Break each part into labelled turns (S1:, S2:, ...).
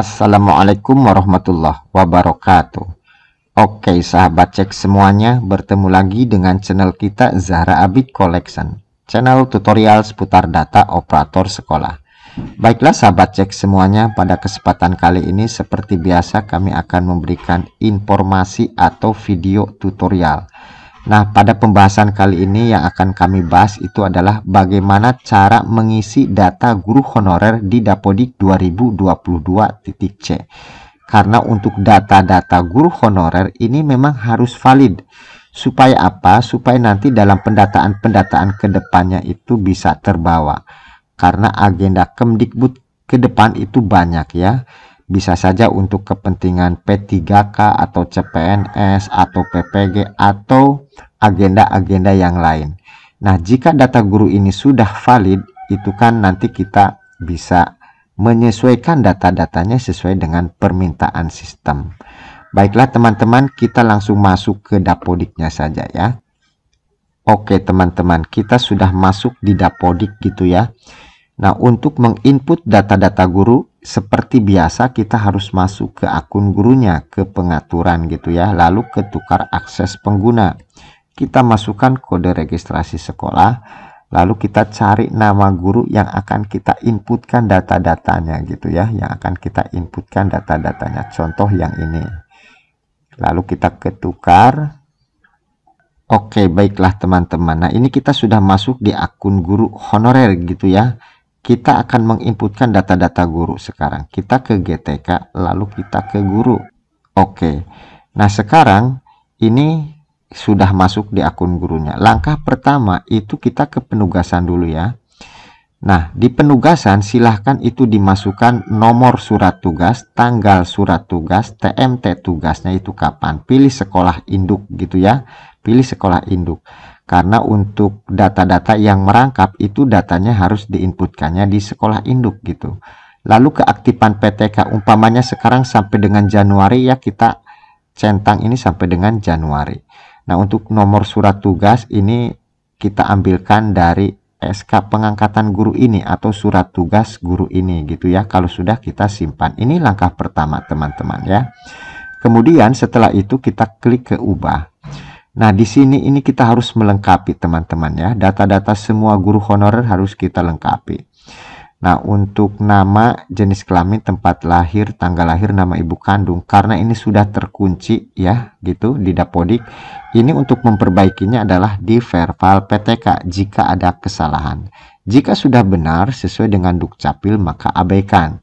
S1: Assalamualaikum warahmatullahi wabarakatuh Oke sahabat cek semuanya bertemu lagi dengan channel kita Zahra Abid Collection Channel tutorial seputar data operator sekolah Baiklah sahabat cek semuanya pada kesempatan kali ini seperti biasa kami akan memberikan informasi atau video tutorial Nah, pada pembahasan kali ini yang akan kami bahas itu adalah bagaimana cara mengisi data guru honorer di Dapodik 2022.c. Karena untuk data-data guru honorer ini memang harus valid. Supaya apa? Supaya nanti dalam pendataan-pendataan kedepannya itu bisa terbawa. Karena agenda Kemdikbud ke depan itu banyak ya bisa saja untuk kepentingan P3K atau CPNS atau PPG atau agenda-agenda yang lain. Nah, jika data guru ini sudah valid, itu kan nanti kita bisa menyesuaikan data-datanya sesuai dengan permintaan sistem. Baiklah teman-teman, kita langsung masuk ke dapodiknya saja ya. Oke teman-teman, kita sudah masuk di dapodik gitu ya. Nah, untuk menginput data-data guru, seperti biasa kita harus masuk ke akun gurunya ke pengaturan gitu ya lalu ke tukar akses pengguna kita masukkan kode registrasi sekolah lalu kita cari nama guru yang akan kita inputkan data-datanya gitu ya yang akan kita inputkan data-datanya contoh yang ini lalu kita ketukar Oke baiklah teman-teman Nah ini kita sudah masuk di akun guru honorer gitu ya kita akan menginputkan data-data guru sekarang. Kita ke GTK, lalu kita ke guru. Oke, nah sekarang ini sudah masuk di akun gurunya. Langkah pertama itu kita ke penugasan dulu ya. Nah, di penugasan silahkan itu dimasukkan nomor surat tugas, tanggal surat tugas, TMT tugasnya itu kapan. Pilih sekolah induk gitu ya. Pilih sekolah induk karena untuk data-data yang merangkap itu datanya harus diinputkannya di sekolah induk gitu lalu keaktifan PTK umpamanya sekarang sampai dengan Januari ya kita centang ini sampai dengan Januari nah untuk nomor surat tugas ini kita ambilkan dari SK pengangkatan guru ini atau surat tugas guru ini gitu ya kalau sudah kita simpan ini langkah pertama teman-teman ya kemudian setelah itu kita klik ke ubah Nah, di sini ini kita harus melengkapi teman-teman ya. Data-data semua guru honorer harus kita lengkapi. Nah, untuk nama, jenis kelamin, tempat lahir, tanggal lahir, nama ibu kandung karena ini sudah terkunci ya, gitu di Dapodik. Ini untuk memperbaikinya adalah di verbal PTK jika ada kesalahan. Jika sudah benar sesuai dengan Dukcapil maka abaikan.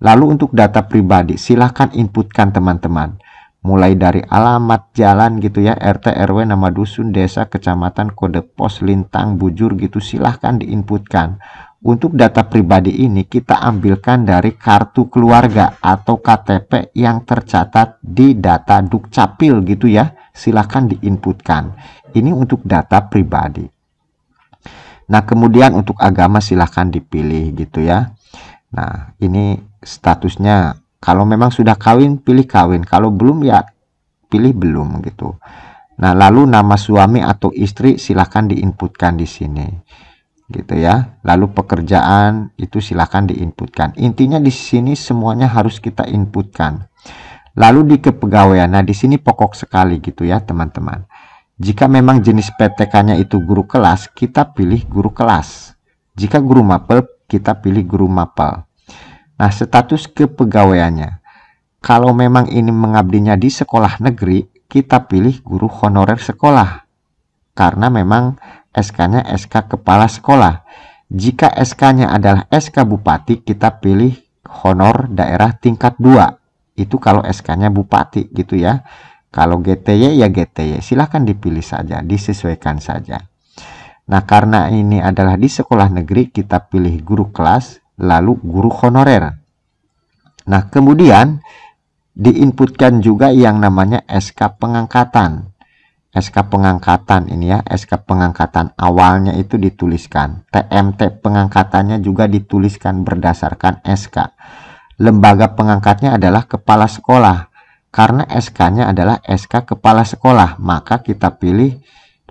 S1: Lalu untuk data pribadi silahkan inputkan teman-teman mulai dari alamat jalan gitu ya RT RW nama dusun desa kecamatan kode pos lintang bujur gitu silahkan diinputkan untuk data pribadi ini kita ambilkan dari kartu keluarga atau KTP yang tercatat di data dukcapil gitu ya silahkan diinputkan ini untuk data pribadi nah kemudian untuk agama silahkan dipilih gitu ya nah ini statusnya kalau memang sudah kawin, pilih kawin. Kalau belum ya pilih belum gitu. Nah, lalu nama suami atau istri silahkan diinputkan di sini. Gitu ya. Lalu pekerjaan itu silahkan diinputkan. Intinya di sini semuanya harus kita inputkan. Lalu di kepegawaian. Nah, di sini pokok sekali gitu ya, teman-teman. Jika memang jenis PTK-nya itu guru kelas, kita pilih guru kelas. Jika guru mapel, kita pilih guru mapel. Nah, status kepegawaiannya. Kalau memang ini mengabdinya di sekolah negeri, kita pilih guru honorer sekolah. Karena memang SK-nya SK kepala sekolah. Jika SK-nya adalah SK bupati, kita pilih honor daerah tingkat 2. Itu kalau SK-nya bupati gitu ya. Kalau GTY ya GTY, silahkan dipilih saja, disesuaikan saja. Nah, karena ini adalah di sekolah negeri, kita pilih guru kelas, lalu guru honorer. Nah, kemudian diinputkan juga yang namanya SK pengangkatan. SK pengangkatan ini ya, SK pengangkatan awalnya itu dituliskan. TMT pengangkatannya juga dituliskan berdasarkan SK. Lembaga pengangkatnya adalah kepala sekolah. Karena SK-nya adalah SK kepala sekolah, maka kita pilih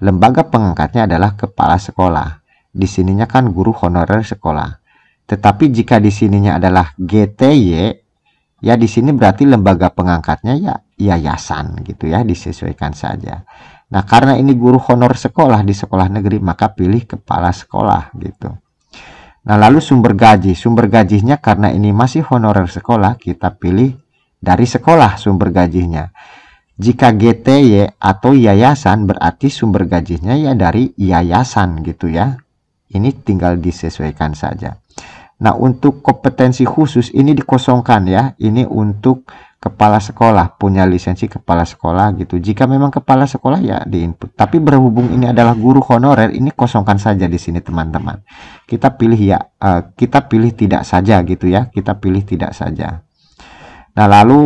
S1: lembaga pengangkatnya adalah kepala sekolah. Di sininya kan guru honorer sekolah. Tetapi jika di sininya adalah GTY, ya di sini berarti lembaga pengangkatnya ya yayasan gitu ya, disesuaikan saja. Nah, karena ini guru honor sekolah di sekolah negeri, maka pilih kepala sekolah gitu. Nah, lalu sumber gaji. Sumber gajinya karena ini masih honorer sekolah, kita pilih dari sekolah sumber gajinya. Jika GTY atau yayasan berarti sumber gajinya ya dari yayasan gitu ya. Ini tinggal disesuaikan saja. Nah, untuk kompetensi khusus ini dikosongkan ya. Ini untuk kepala sekolah, punya lisensi kepala sekolah gitu. Jika memang kepala sekolah ya di input. Tapi berhubung ini adalah guru honorer, ini kosongkan saja di sini teman-teman. Kita pilih ya, uh, kita pilih tidak saja gitu ya. Kita pilih tidak saja. Nah, lalu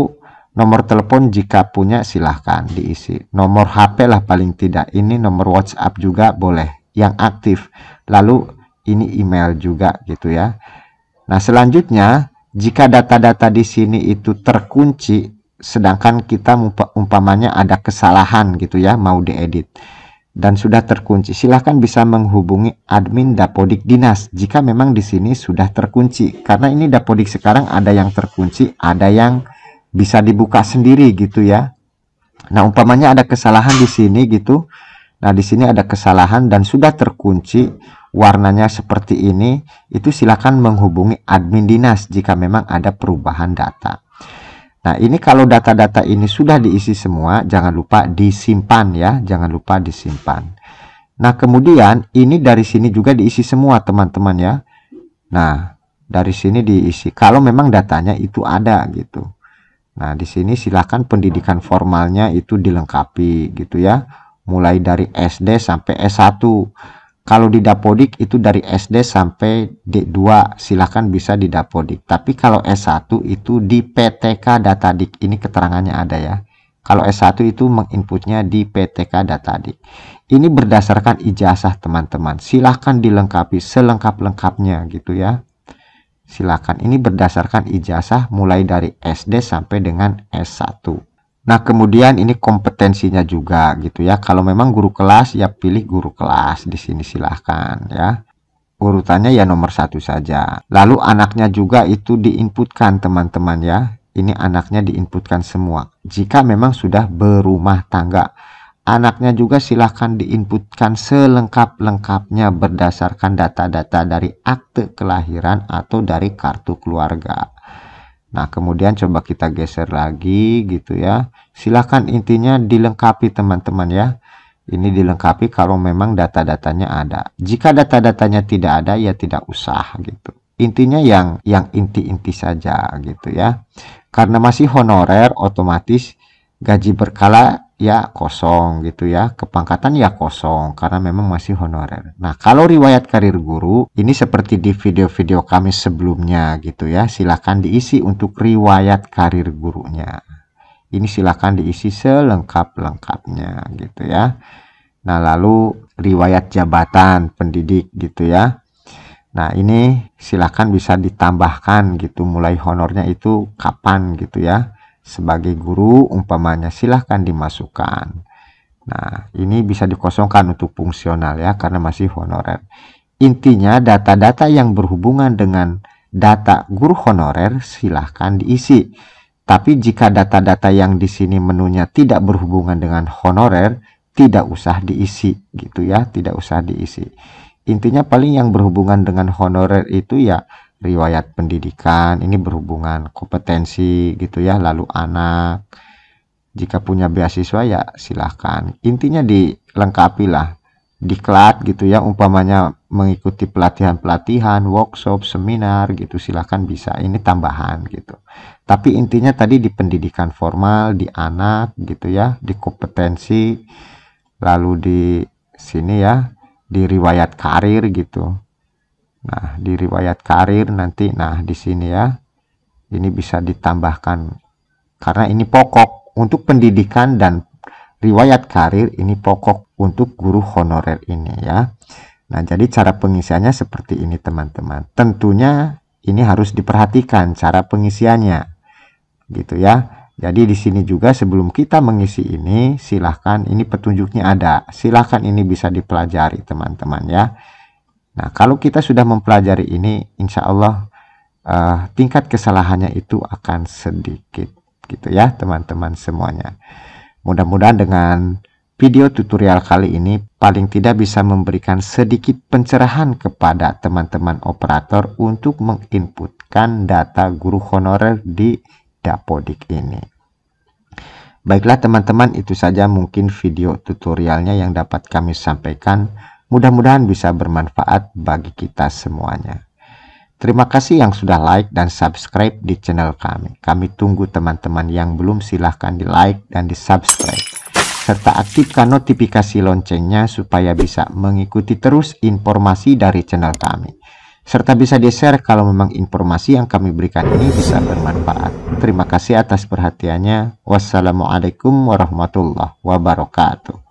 S1: nomor telepon jika punya silahkan diisi. Nomor HP lah paling tidak. Ini nomor WhatsApp juga boleh yang aktif. Lalu ini email juga gitu ya. Nah, selanjutnya jika data-data di sini itu terkunci sedangkan kita umpamanya ada kesalahan gitu ya mau diedit dan sudah terkunci silahkan bisa menghubungi admin Dapodik Dinas jika memang di sini sudah terkunci karena ini Dapodik sekarang ada yang terkunci ada yang bisa dibuka sendiri gitu ya nah umpamanya ada kesalahan di sini gitu nah di sini ada kesalahan dan sudah terkunci warnanya seperti ini, itu silakan menghubungi admin dinas jika memang ada perubahan data. Nah, ini kalau data-data ini sudah diisi semua, jangan lupa disimpan ya, jangan lupa disimpan. Nah, kemudian ini dari sini juga diisi semua, teman-teman ya. Nah, dari sini diisi kalau memang datanya itu ada gitu. Nah, di sini silahkan pendidikan formalnya itu dilengkapi gitu ya, mulai dari SD sampai S1 kalau di dapodik itu dari SD sampai D2 silahkan bisa di dapodik tapi kalau S1 itu di PTK dik ini keterangannya ada ya kalau S1 itu menginputnya di PTK dik ini berdasarkan ijazah teman-teman silahkan dilengkapi selengkap-lengkapnya gitu ya silahkan ini berdasarkan ijazah mulai dari SD sampai dengan S1 Nah, kemudian ini kompetensinya juga gitu ya. Kalau memang guru kelas ya pilih guru kelas di sini silahkan ya. Urutannya ya nomor satu saja. Lalu anaknya juga itu diinputkan teman-teman ya. Ini anaknya diinputkan semua. Jika memang sudah berumah tangga. Anaknya juga silahkan diinputkan selengkap-lengkapnya berdasarkan data-data dari akte kelahiran atau dari kartu keluarga. Nah, kemudian coba kita geser lagi gitu ya. Silahkan intinya dilengkapi teman-teman ya. Ini dilengkapi kalau memang data-datanya ada. Jika data-datanya tidak ada ya tidak usah gitu. Intinya yang yang inti-inti saja gitu ya. Karena masih honorer otomatis gaji berkala ya kosong gitu ya kepangkatan ya kosong karena memang masih honorer nah kalau riwayat karir guru ini seperti di video-video kami sebelumnya gitu ya silahkan diisi untuk riwayat karir gurunya ini silahkan diisi selengkap-lengkapnya gitu ya nah lalu riwayat jabatan pendidik gitu ya Nah ini silahkan bisa ditambahkan gitu mulai honornya itu kapan gitu ya sebagai guru umpamanya silahkan dimasukkan. Nah, ini bisa dikosongkan untuk fungsional ya karena masih honorer. Intinya data-data yang berhubungan dengan data guru honorer silahkan diisi. Tapi jika data-data yang di sini menunya tidak berhubungan dengan honorer, tidak usah diisi gitu ya, tidak usah diisi. Intinya paling yang berhubungan dengan honorer itu ya riwayat pendidikan ini berhubungan kompetensi gitu ya lalu anak jika punya beasiswa ya silahkan intinya dilengkapi lah diklat gitu ya umpamanya mengikuti pelatihan-pelatihan workshop seminar gitu silahkan bisa ini tambahan gitu tapi intinya tadi di pendidikan formal di anak gitu ya di kompetensi lalu di sini ya di riwayat karir gitu Nah, di riwayat karir nanti nah di sini ya. Ini bisa ditambahkan karena ini pokok untuk pendidikan dan riwayat karir ini pokok untuk guru honorer ini ya. Nah, jadi cara pengisiannya seperti ini teman-teman. Tentunya ini harus diperhatikan cara pengisiannya. Gitu ya. Jadi di sini juga sebelum kita mengisi ini silahkan ini petunjuknya ada. Silahkan ini bisa dipelajari teman-teman ya. Nah, kalau kita sudah mempelajari ini, insya Allah uh, tingkat kesalahannya itu akan sedikit, gitu ya, teman-teman semuanya. Mudah-mudahan dengan video tutorial kali ini paling tidak bisa memberikan sedikit pencerahan kepada teman-teman operator untuk menginputkan data guru honorer di Dapodik ini. Baiklah teman-teman itu saja mungkin video tutorialnya yang dapat kami sampaikan. Mudah-mudahan bisa bermanfaat bagi kita semuanya. Terima kasih yang sudah like dan subscribe di channel kami. Kami tunggu teman-teman yang belum silahkan di like dan di subscribe. Serta aktifkan notifikasi loncengnya supaya bisa mengikuti terus informasi dari channel kami. Serta bisa di-share kalau memang informasi yang kami berikan ini bisa bermanfaat. Terima kasih atas perhatiannya. Wassalamualaikum warahmatullahi wabarakatuh.